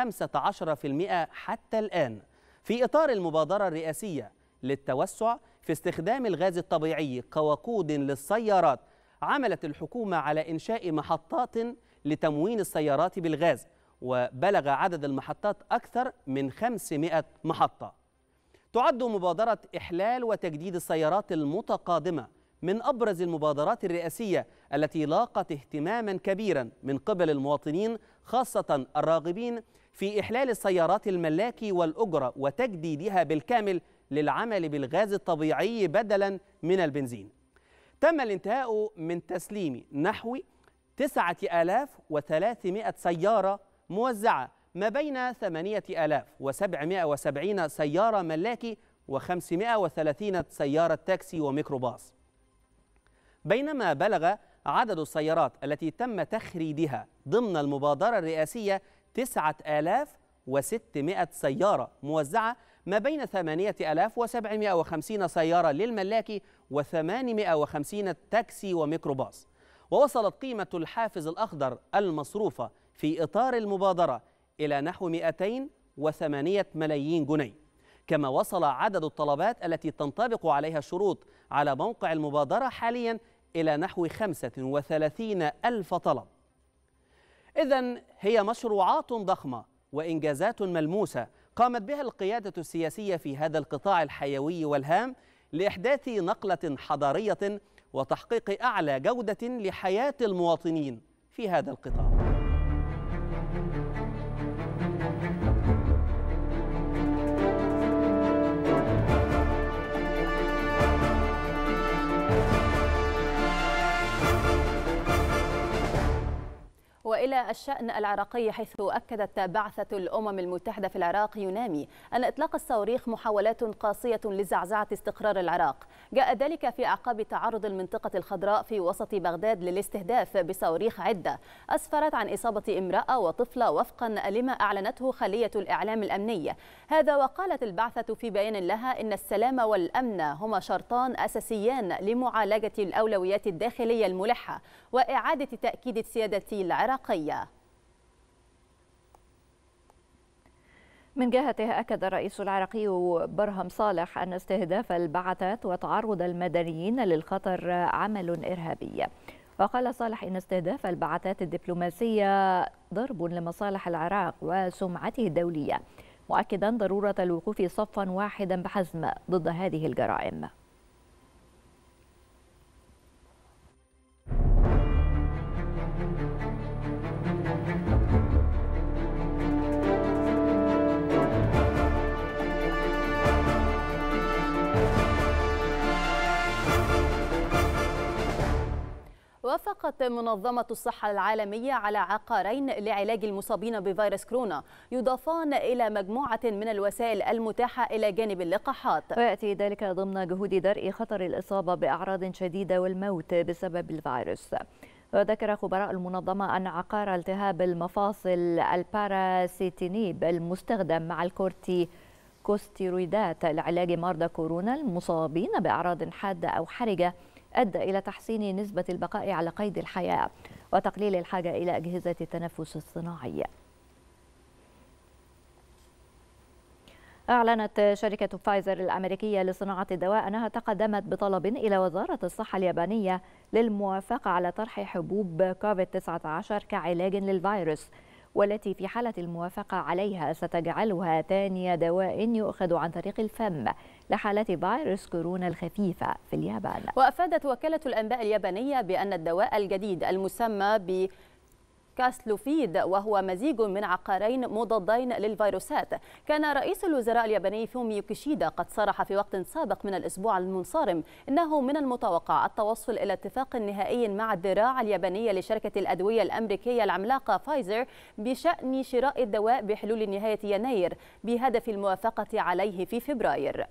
حتى الآن في إطار المبادرة الرئاسية للتوسع في استخدام الغاز الطبيعي كوقود للسيارات عملت الحكومة على إنشاء محطات لتموين السيارات بالغاز وبلغ عدد المحطات أكثر من 500 محطة تعد مبادرة إحلال وتجديد السيارات المتقادمة من أبرز المبادرات الرئاسية التي لاقت اهتماما كبيرا من قبل المواطنين خاصة الراغبين في إحلال السيارات الملاك والأجرة وتجديدها بالكامل للعمل بالغاز الطبيعي بدلا من البنزين تم الانتهاء من تسليم نحو 9300 سيارة موزعة ما بين 8770 سيارة ملاكي و530 سيارة تاكسي وميكروباص بينما بلغ عدد السيارات التي تم تخريدها ضمن المبادرة الرئاسية 9600 سيارة موزعة ما بين 8750 سيارة للملاكي و850 تاكسي وميكروباص ووصلت قيمة الحافز الأخضر المصروفة في إطار المبادرة إلى نحو 208 ملايين جنيه كما وصل عدد الطلبات التي تنطبق عليها الشروط على موقع المبادرة حاليا إلى نحو 35 ألف طلب إذا هي مشروعات ضخمة وإنجازات ملموسة قامت بها القيادة السياسية في هذا القطاع الحيوي والهام لإحداث نقلة حضارية وتحقيق أعلى جودة لحياة المواطنين في هذا القطاع وإلى الشأن العراقي حيث أكدت بعثة الأمم المتحدة في العراق يونامي أن إطلاق الصواريخ محاولات قاسية لزعزعة استقرار العراق جاء ذلك في أعقاب تعرض المنطقة الخضراء في وسط بغداد للاستهداف بصواريخ عدة أسفرت عن إصابة امرأة وطفلة وفقا لما أعلنته خلية الإعلام الأمنية هذا وقالت البعثة في بيان لها إن السلام والأمن هما شرطان أساسيان لمعالجة الأولويات الداخلية الملحة وإعادة تأكيد سيادة العراق العراقية من جهته أكد الرئيس العراقي برهم صالح أن استهداف البعثات وتعرض المدنيين للخطر عمل إرهابي وقال صالح إن استهداف البعثات الدبلوماسية ضرب لمصالح العراق وسمعته الدولية مؤكدا ضرورة الوقوف صفا واحدا بحزم ضد هذه الجرائم أطلقت منظمة الصحة العالمية على عقارين لعلاج المصابين بفيروس كورونا يضافان إلى مجموعة من الوسائل المتاحة إلى جانب اللقاحات ويأتي ذلك ضمن جهود درء خطر الإصابة بأعراض شديدة والموت بسبب الفيروس وذكر خبراء المنظمة أن عقار التهاب المفاصل الباراسيتينيب المستخدم مع الكورتي كوستيرويدات لعلاج مرضى كورونا المصابين بأعراض حادة أو حرجة أدى إلى تحسين نسبة البقاء على قيد الحياة وتقليل الحاجة إلى أجهزة التنفس الصناعي أعلنت شركة فايزر الأمريكية لصناعة الدواء أنها تقدمت بطلب إلى وزارة الصحة اليابانية للموافقة على طرح حبوب كوفيد-19 كعلاج للفيروس والتي في حالة الموافقة عليها ستجعلها ثاني دواء يؤخذ عن طريق الفم لحالة فيروس كورونا الخفيفة في اليابان وأفادت وكالة الأنباء اليابانية بأن الدواء الجديد المسمى ب كاسلوفيد وهو مزيج من عقارين مضادين للفيروسات كان رئيس الوزراء الياباني فوميو كيشيدا قد صرح في وقت سابق من الأسبوع المنصرم إنه من المتوقع التوصل إلى اتفاق نهائي مع الذراع اليابانية لشركة الأدوية الأمريكية العملاقة فايزر بشأن شراء الدواء بحلول نهاية يناير بهدف الموافقة عليه في فبراير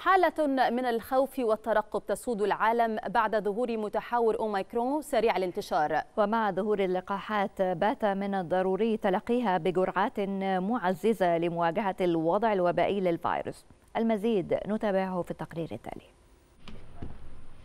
حالة من الخوف والترقب تسود العالم بعد ظهور متحور أوميكرون سريع الانتشار ومع ظهور اللقاحات بات من الضروري تلقيها بجرعات معززة لمواجهة الوضع الوبائي للفيروس المزيد نتابعه في التقرير التالي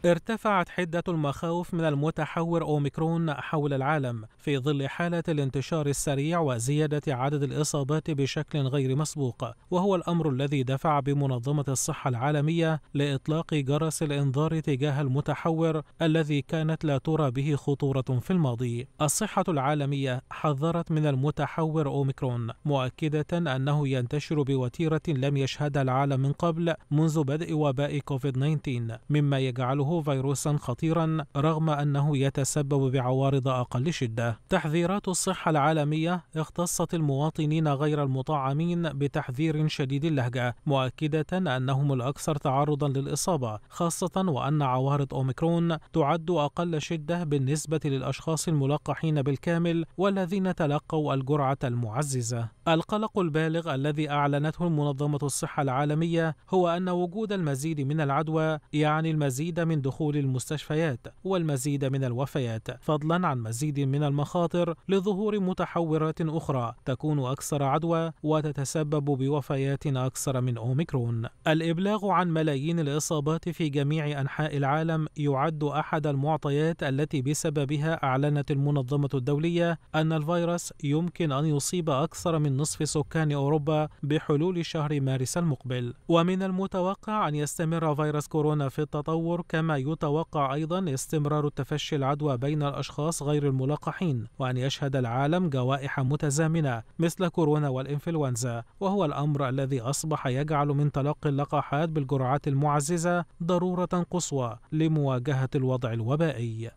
ارتفعت حدة المخاوف من المتحور أوميكرون حول العالم في ظل حالة الانتشار السريع وزيادة عدد الإصابات بشكل غير مسبوق وهو الأمر الذي دفع بمنظمة الصحة العالمية لإطلاق جرس الإنذار تجاه المتحور الذي كانت لا ترى به خطورة في الماضي الصحة العالمية حذرت من المتحور أوميكرون مؤكدة أنه ينتشر بوتيرة لم يشهدها العالم من قبل منذ بدء وباء كوفيد 19 مما يجعله فيروسا خطيرا رغم أنه يتسبب بعوارض أقل شدة. تحذيرات الصحة العالمية اختصت المواطنين غير المطعمين بتحذير شديد اللهجة مؤكدة أنهم الأكثر تعرضا للإصابة خاصة وأن عوارض أوميكرون تعد أقل شدة بالنسبة للأشخاص الملقحين بالكامل والذين تلقوا الجرعة المعززة. القلق البالغ الذي أعلنته المنظمه الصحة العالمية هو أن وجود المزيد من العدوى يعني المزيد من دخول المستشفيات والمزيد من الوفيات فضلا عن مزيد من المخاطر لظهور متحورات أخرى تكون أكثر عدوى وتتسبب بوفيات أكثر من أوميكرون الإبلاغ عن ملايين الإصابات في جميع أنحاء العالم يعد أحد المعطيات التي بسببها أعلنت المنظمة الدولية أن الفيروس يمكن أن يصيب أكثر من نصف سكان أوروبا بحلول شهر مارس المقبل ومن المتوقع أن يستمر فيروس كورونا في التطور كما يتوقع أيضا استمرار تفشي العدوى بين الأشخاص غير الملقحين وأن يشهد العالم جوائح متزامنة مثل كورونا والإنفلونزا وهو الأمر الذي أصبح يجعل من تلقي اللقاحات بالجرعات المعززة ضرورة قصوى لمواجهة الوضع الوبائي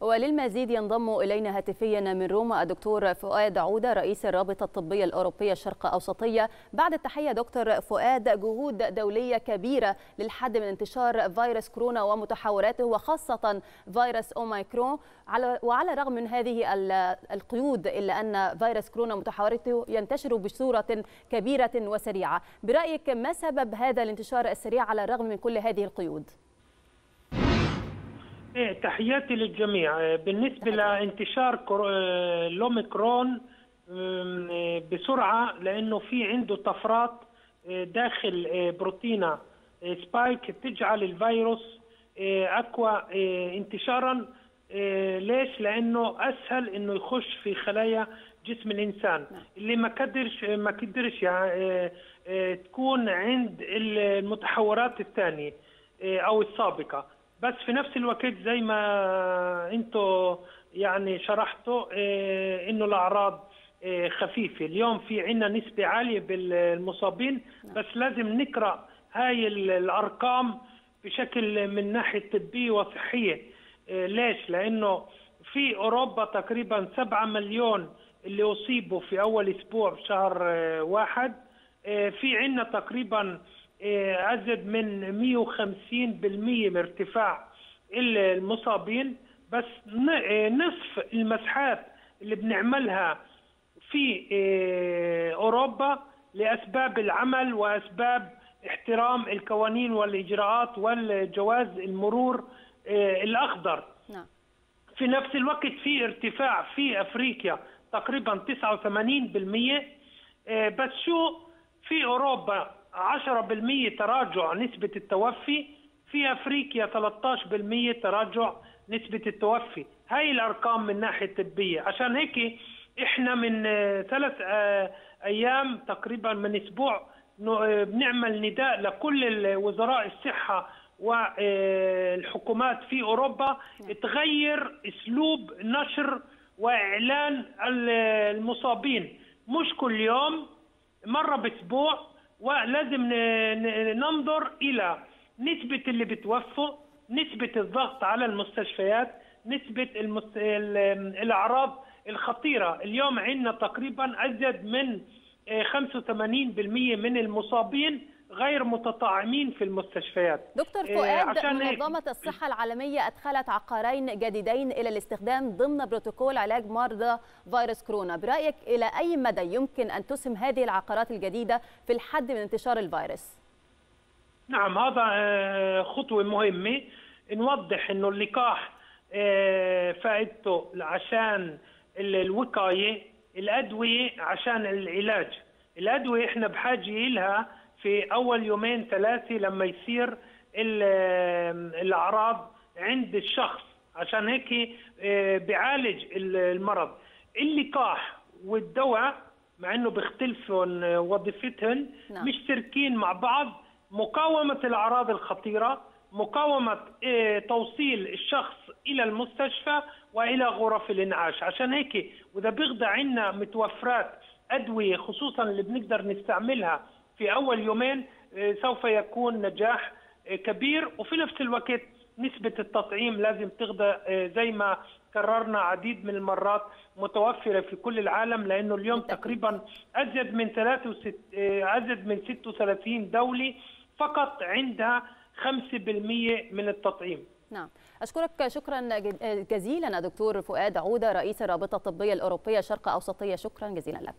وللمزيد ينضم إلينا هاتفيا من روما الدكتور فؤاد عودة رئيس الرابطة الطبية الأوروبية الشرق أوسطية بعد التحية دكتور فؤاد جهود دولية كبيرة للحد من انتشار فيروس كورونا ومتحوراته وخاصة فيروس أوميكرون وعلى الرغم من هذه القيود إلا أن فيروس كورونا ومتحوراته ينتشر بصورة كبيرة وسريعة برأيك ما سبب هذا الانتشار السريع على الرغم من كل هذه القيود؟ ايه تحياتي للجميع إيه، بالنسبه لانتشار الاوميكرون إيه، إيه، بسرعه لانه في عنده طفرات داخل بروتينا سبايك تجعل الفيروس اقوى انتشارا ليش؟ لانه اسهل انه يخش في خلايا جسم الانسان نعم. اللي ما قدرش ما قدرش يعني تكون عند المتحورات الثانيه او السابقه بس في نفس الوقت زي ما انتم يعني شرحتوا اه انه الاعراض اه خفيفه اليوم في عندنا نسبه عاليه بالمصابين بس لازم نقرا هاي الارقام بشكل من ناحيه طبيه وصحيه اه ليش لانه في اوروبا تقريبا 7 مليون اللي اصيبوا في اول اسبوع بشهر إيه، واحد إيه، في عندنا تقريبا ازيد من 150% من ارتفاع المصابين بس آه، نصف المسحات اللي بنعملها في آه، اوروبا لاسباب العمل واسباب احترام القوانين والاجراءات والجواز المرور آه، الاخضر نعم. في نفس الوقت في ارتفاع في افريقيا تقريبا 89% بس شو في اوروبا 10% تراجع نسبة التوفي في أفريقيا 13% تراجع نسبة التوفي هاي الأرقام من ناحية الطبية عشان هيك إحنا من آه، ثلاث آه، أيام تقريبا من أسبوع آه، بنعمل نداء لكل وزراء الصحة والحكومات في أوروبا تغير أسلوب نشر وإعلان المصابين مش كل يوم مرة بأسبوع ولازم ننظر الى نسبه اللي بتوفوا نسبه الضغط على المستشفيات نسبه المست... الاعراض الخطيره اليوم عندنا تقريبا ازيد من 85% آه، من المصابين غير متطعمين في المستشفيات دكتور إيه، فؤاد عشان منظمة إيه؟ الصحة العالمية أدخلت عقارين جديدين إلى الاستخدام ضمن بروتوكول علاج مرضى فيروس كورونا برأيك إلى أي مدى يمكن أن تسهم هذه العقارات الجديدة في الحد من انتشار الفيروس؟ نعم هذا آه، خطوة مهمة نوضح أنه اللقاح آه، فائدته عشان الوقاية الأدوية عشان العلاج الأدوية إحنا بحاجة لها في اول يومين ثلاثه لما يصير الاعراض عند الشخص عشان هيك آه، بيعالج المرض اللقاح والدواء مع انه بيختلفوا آه، وظيفتهم نعم. مشتركين مع بعض مقاومه الاعراض الخطيره مقاومه آه، توصيل الشخص الى المستشفى والى غرف الانعاش عشان هيك واذا بيقضى عندنا متوفرات ادويه خصوصا اللي بنقدر نستعملها في اول يومين آه، سوف يكون نجاح آه، كبير وفي نفس الوقت نسبة التطعيم لازم تغدى آه، زي ما كررنا عديد من المرات متوفرة في كل العالم لأنه اليوم تقريبا أزيد من 63 أزيد من 36 دولة فقط عندها 5% من التطعيم نعم أشكرك شكرا جزيلا دكتور فؤاد عودة رئيس الرابطة الطبية الأوروبية شرق أوسطية شكرا جزيلا لك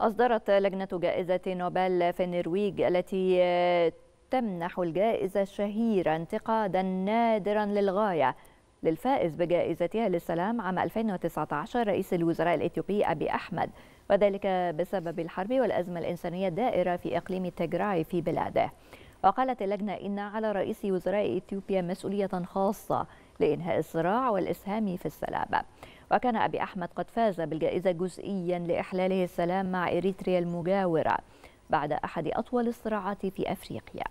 أصدرت لجنة جائزة نوبل في النرويج التي آه، تمنح الجائزة الشهيرة انتقادا نادرا للغاية للفائز بجائزتها للسلام عام 2019 رئيس الوزراء الإثيوبي أبي أحمد وذلك بسبب الحرب والأزمة الإنسانية الدائرة في إقليم تجراي في بلاده وقالت اللجنة إن على رئيس وزراء إثيوبيا مسؤولية خاصة لإنهاء الصراع والإسهام في السلام وكان أبي أحمد قد فاز بالجائزة جزئيا لإحلاله السلام مع إريتريا المجاورة بعد أحد أطول الصراعات في أفريقيا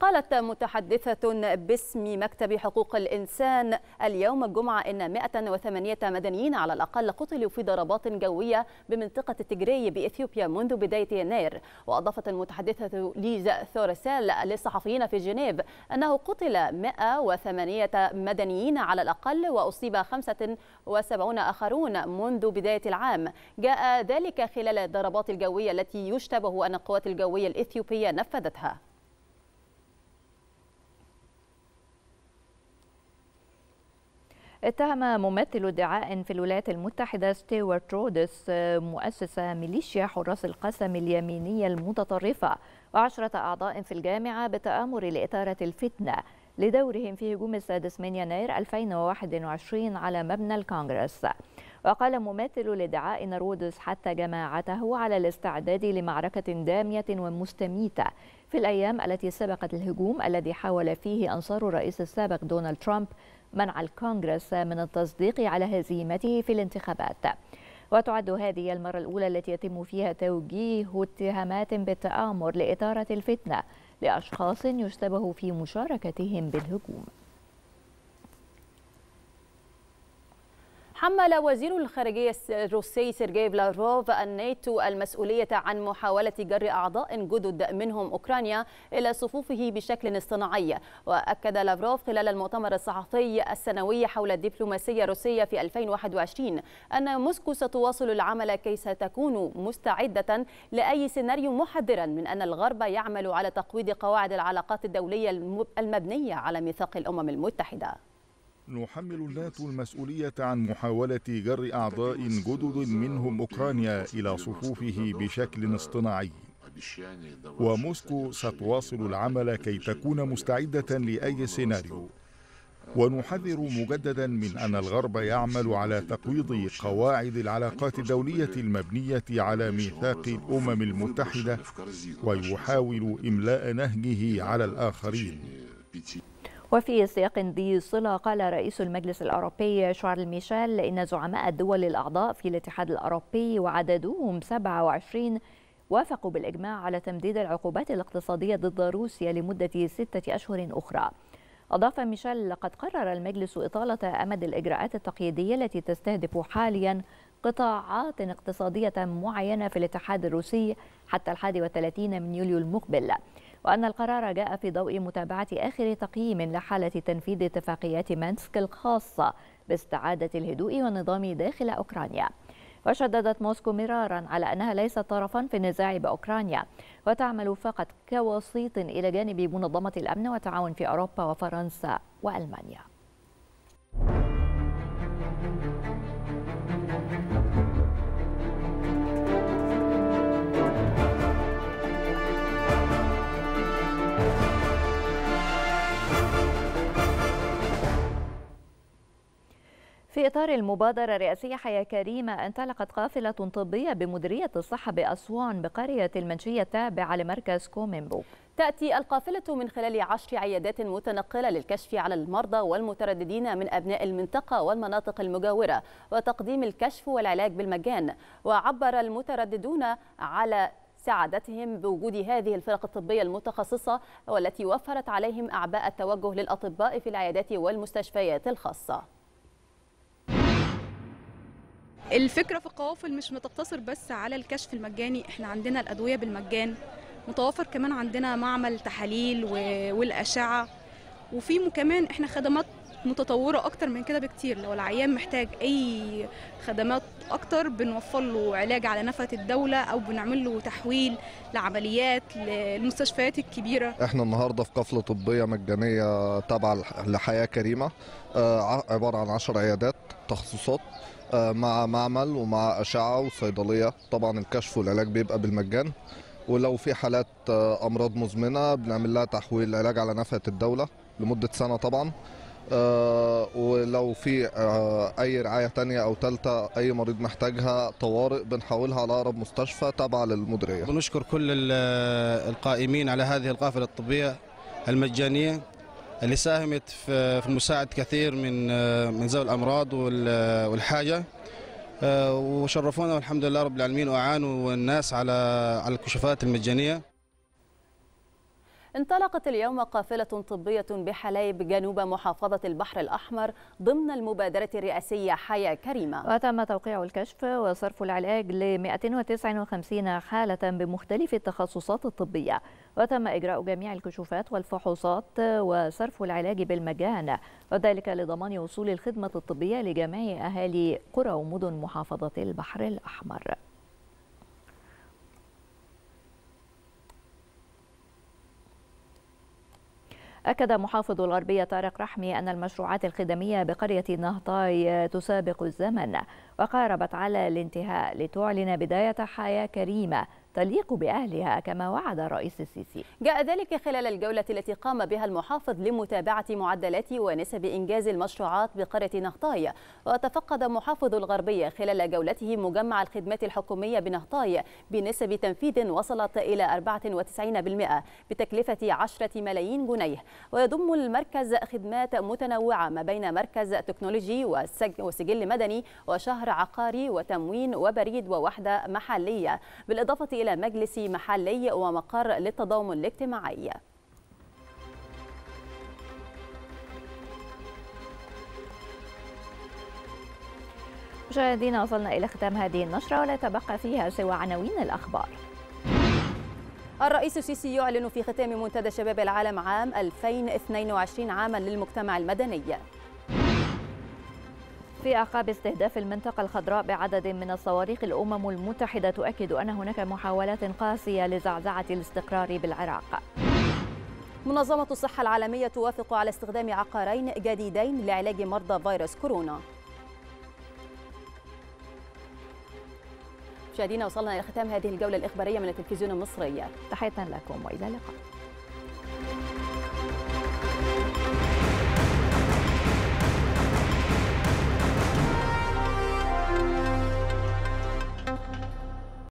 قالت متحدثة باسم مكتب حقوق الإنسان اليوم الجمعة إن 108 مدنيين على الأقل قتلوا في ضربات جوية بمنطقة التجري بإثيوبيا منذ بداية يناير وأضافت المتحدثة ليزا ثورسال للصحفيين في جنيف أنه قتل 108 مدنيين على الأقل وأصيب 75 آخرون منذ بداية العام جاء ذلك خلال الضربات الجوية التي يشتبه أن القوات الجوية الإثيوبية نفذتها اتهم ممثل ادعاء في الولايات المتحدة ستيوارت رودس آه، مؤسس ميليشيا حراس القسم اليمينية المتطرفة وعشرة أعضاء في الجامعة بالتآمر لإثارة الفتنة لدورهم في هجوم السادس من يناير 2021 على مبنى الكونغرس وقال ممثل الادعاء أن رودس حتى جماعته على الاستعداد لمعركة دامية ومستميتة في الأيام التي سبقت الهجوم الذي حاول فيه أنصار الرئيس السابق دونالد ترامب منع الكونغرس من التصديق على هزيمته في الانتخابات وتعد هذه المرة الأولى التي يتم فيها توجيه اتهامات بالتآمر لإثارة الفتنة لأشخاص يشتبه في مشاركتهم بالهجوم حمل وزير الخارجية الروسي سيرجي بلاروف الناتو المسؤولية عن محاولة جر أعضاء جدد منهم أوكرانيا إلى صفوفه بشكل اصطناعي وأكد لافروف خلال المؤتمر الصحفي السنوي حول الدبلوماسية الروسية في 2021 أن موسكو ستواصل العمل كي ستكون مستعدة لأي سيناريو محذرا من أن الغرب يعمل على تقويض قواعد العلاقات الدولية المبنية على ميثاق الأمم المتحدة نحمل الناتو المسؤولية عن محاولة جر أعضاء جدد منهم أوكرانيا إلى صفوفه بشكل اصطناعي وموسكو ستواصل العمل كي تكون مستعدة لأي سيناريو ونحذر مجددا من أن الغرب يعمل على تقويض قواعد العلاقات الدولية المبنية على ميثاق الأمم المتحدة ويحاول إملاء نهجه على الآخرين وفي سياق ذي صلة قال رئيس المجلس الأوروبي شارل ميشيل إن زعماء الدول الأعضاء في الاتحاد الأوروبي وعددهم 27 وافقوا بالإجماع على تمديد العقوبات الاقتصادية ضد روسيا لمدة ستة أشهر أخرى أضاف ميشيل لقد قرر المجلس إطالة أمد الإجراءات التقييدية التي تستهدف حاليا قطاعات اقتصادية معينة في الاتحاد الروسي حتى 31 من يوليو المقبل وأن القرار جاء في ضوء متابعة آخر تقييم لحالة تنفيذ اتفاقيات مانسك الخاصة باستعادة الهدوء والنظام داخل أوكرانيا وشددت موسكو مرارا على أنها ليست طرفا في النزاع بأوكرانيا وتعمل فقط كوسيط إلى جانب منظمة الأمن والتعاون في أوروبا وفرنسا وألمانيا في إطار المبادرة الرئاسية حياة كريمة انطلقت قافلة طبية بمديرية الصحة بأسوان بقرية المنشية التابعة لمركز كومينبو تأتي القافلة من خلال عشر عيادات متنقلة للكشف على المرضى والمترددين من أبناء المنطقة والمناطق المجاورة وتقديم الكشف والعلاج بالمجان وعبر المترددون على سعادتهم بوجود هذه الفرق الطبية المتخصصة والتي وفرت عليهم أعباء التوجه للأطباء في العيادات والمستشفيات الخاصة الفكره في القوافل مش متقتصر بس على الكشف المجاني احنا عندنا الادويه بالمجان متوفر كمان عندنا معمل تحاليل والاشعه وفي كمان احنا خدمات متطوره اكتر من كده بكتير لو العيان محتاج اي خدمات اكتر بنوفر له علاج على نفقه الدوله او بنعمل له تحويل لعمليات للمستشفيات الكبيره احنا النهارده في قفله طبيه مجانيه تابعه لحياه كريمه آه، عباره عن 10 عيادات تخصصات آه، مع معمل ومع اشعه وصيدليه طبعا الكشف والعلاج بيبقى بالمجان ولو في حالات آه، امراض مزمنه بنعمل لها تحويل علاج على نفقه الدوله لمده سنه طبعا آه، ولو في اي رعايه تانية او ثالثه اي مريض محتاجها طوارئ بنحولها على اقرب مستشفى تابعه للمديريه بنشكر كل القائمين على هذه القافله الطبيه المجانيه اللي ساهمت في مساعدة كثير من من ذوي الأمراض والحاجة آه، وشرفونا والحمد لله رب العالمين وأعانوا الناس على على الكشوفات المجانية انطلقت اليوم قافلة طبية بحلايب جنوب محافظة البحر الأحمر ضمن المبادرة الرئاسية حياة كريمة وتم توقيع الكشف وصرف العلاج ل 159 حالة بمختلف التخصصات الطبية وتم إجراء جميع الكشوفات والفحوصات وصرف العلاج بالمجان وذلك لضمان وصول الخدمة الطبية لجميع أهالي قرى ومدن محافظة البحر الأحمر أكد محافظ الغربية طارق رحمي أن المشروعات الخدمية بقرية نهطاي تسابق الزمن وقاربت على الانتهاء لتعلن بداية حياة كريمة تليق بأهلها كما وعد الرئيس السيسي جاء ذلك خلال الجولة التي قام بها المحافظ لمتابعة معدلات ونسب إنجاز المشروعات بقرية نهطاي وتفقد محافظ الغربية خلال جولته مجمع الخدمات الحكومية بنهطاي بنسب تنفيذ وصلت إلى 94% بتكلفة 10 ملايين جنيه ويضم المركز خدمات متنوعة ما بين مركز تكنولوجي وسجل مدني وشهر عقاري وتموين وبريد ووحدة محلية بالإضافة إلى إلى مجلس محلي ومقر للتضامن الاجتماعي مشاهدينا وصلنا إلى ختام هذه النشرة ولا تبقى فيها سوى عناوين الأخبار الرئيس السيسي يعلن في ختام منتدى شباب العالم عام 2022 عاما للمجتمع المدني في أعقاب استهداف المنطقة الخضراء بعدد من الصواريخ الأمم المتحدة تؤكد أن هناك محاولات قاسية لزعزعة الاستقرار بالعراق منظمة الصحة العالمية توافق على استخدام عقارين جديدين لعلاج مرضى فيروس كورونا مشاهدينا وصلنا إلى ختام هذه الجولة الإخبارية من التلفزيون المصري تحية لكم وإلى اللقاء